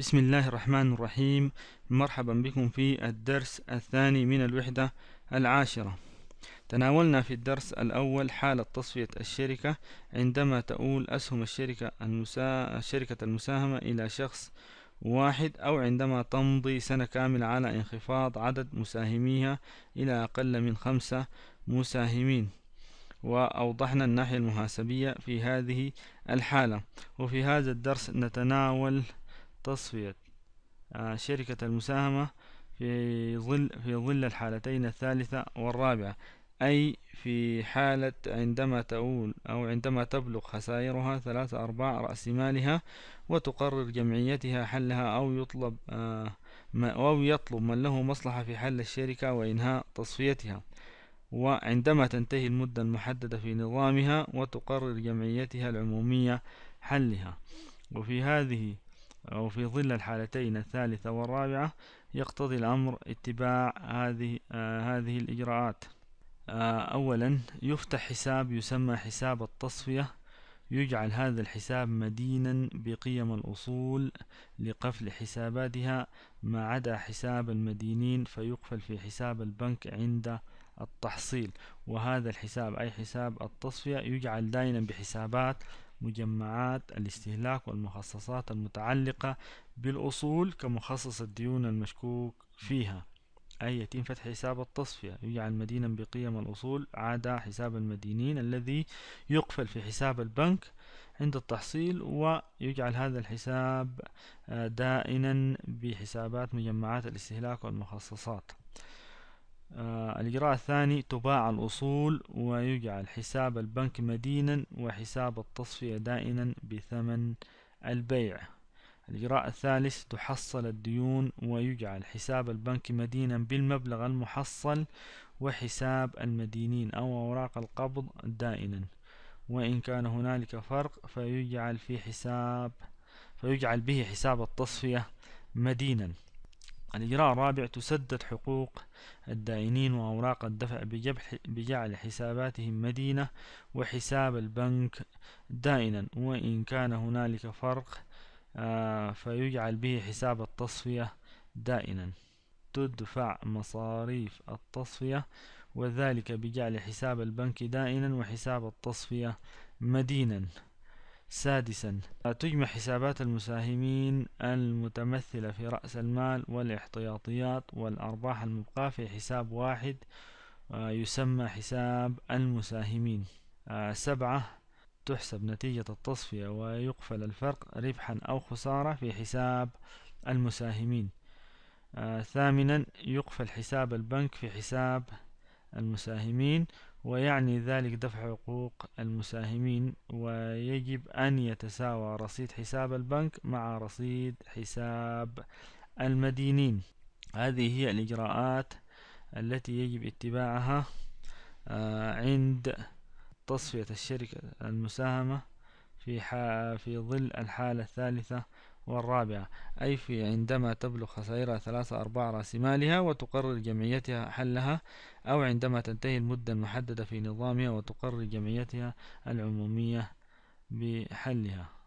بسم الله الرحمن الرحيم مرحبا بكم في الدرس الثاني من الوحدة العاشرة تناولنا في الدرس الأول حالة تصفية الشركة عندما تؤول أسهم الشركة, المسا... الشركة المساهمة إلى شخص واحد أو عندما تمضي سنة كاملة على انخفاض عدد مساهميها إلى أقل من خمسة مساهمين وأوضحنا الناحية المحاسبية في هذه الحالة وفي هذا الدرس نتناول تصفية آه، شركة المساهمة في ظل في ظل الحالتين الثالثة والرابعة أي في حالة عندما تؤول أو عندما تبلغ خسائرها ثلاثة أرباع رأس مالها وتقرر جمعيتها حلها أو يطلب آه، أو يطلب من له مصلحة في حل الشركة وإنهاء تصفيتها وعندما تنتهي المدة المحددة في نظامها وتقرر جمعيتها العمومية حلها وفي هذه أو في ظل الحالتين الثالثة والرابعة يقتضي الأمر اتباع هذه آه هذه الإجراءات آه أولا يفتح حساب يسمى حساب التصفية يجعل هذا الحساب مدينا بقيم الأصول لقفل حساباتها ما عدا حساب المدينين فيقفل في حساب البنك عند التحصيل وهذا الحساب أي حساب التصفية يجعل دائما بحسابات مجمعات الاستهلاك والمخصصات المتعلقة بالأصول كمخصص الديون المشكوك فيها أي يتم فتح حساب التصفية يجعل مدينا بقيم الأصول عادة حساب المدينين الذي يقفل في حساب البنك عند التحصيل ويجعل هذا الحساب آه، دائنا بحسابات مجمعات الاستهلاك والمخصصات آه، الإجراء الثاني تباع الأصول ويجعل حساب البنك مدينا وحساب التصفية دائنا بثمن البيع الإجراء الثالث تحصل الديون ويجعل حساب البنك مدينا بالمبلغ المحصل وحساب المدينين أو أوراق القبض دائنا وإن كان هنالك فرق فيجعل في حساب فيجعل به حساب التصفية مدينا الإجراء الرابع تسدد حقوق الدائنين وأوراق الدفع بجعل حساباتهم مدينة وحساب البنك دائنا وإن كان هنالك فرق آه، فيجعل به حساب التصفية دائنا تدفع مصاريف التصفية وذلك بجعل حساب البنك دائنا وحساب التصفية مدينا سادسا تجمع حسابات المساهمين المتمثلة في رأس المال والاحتياطيات والأرباح المبقاة في حساب واحد آه، يسمى حساب المساهمين آه، سبعة تحسب نتيجة التصفية ويقفل الفرق ربحا أو خسارة في حساب المساهمين آه، ثامنا يقفل حساب البنك في حساب المساهمين ويعني ذلك دفع حقوق المساهمين ويجب أن يتساوى رصيد حساب البنك مع رصيد حساب المدينين هذه هي الإجراءات التي يجب اتباعها آه، عند تصفية الشركة المساهمة في, في ظل الحالة الثالثة والرابعة أي في عندما تبلغ خسائرها ثلاثة أرباع رأس مالها وتقرر جمعيتها حلها أو عندما تنتهي المدة المحددة في نظامها وتقرر جمعيتها العمومية بحلها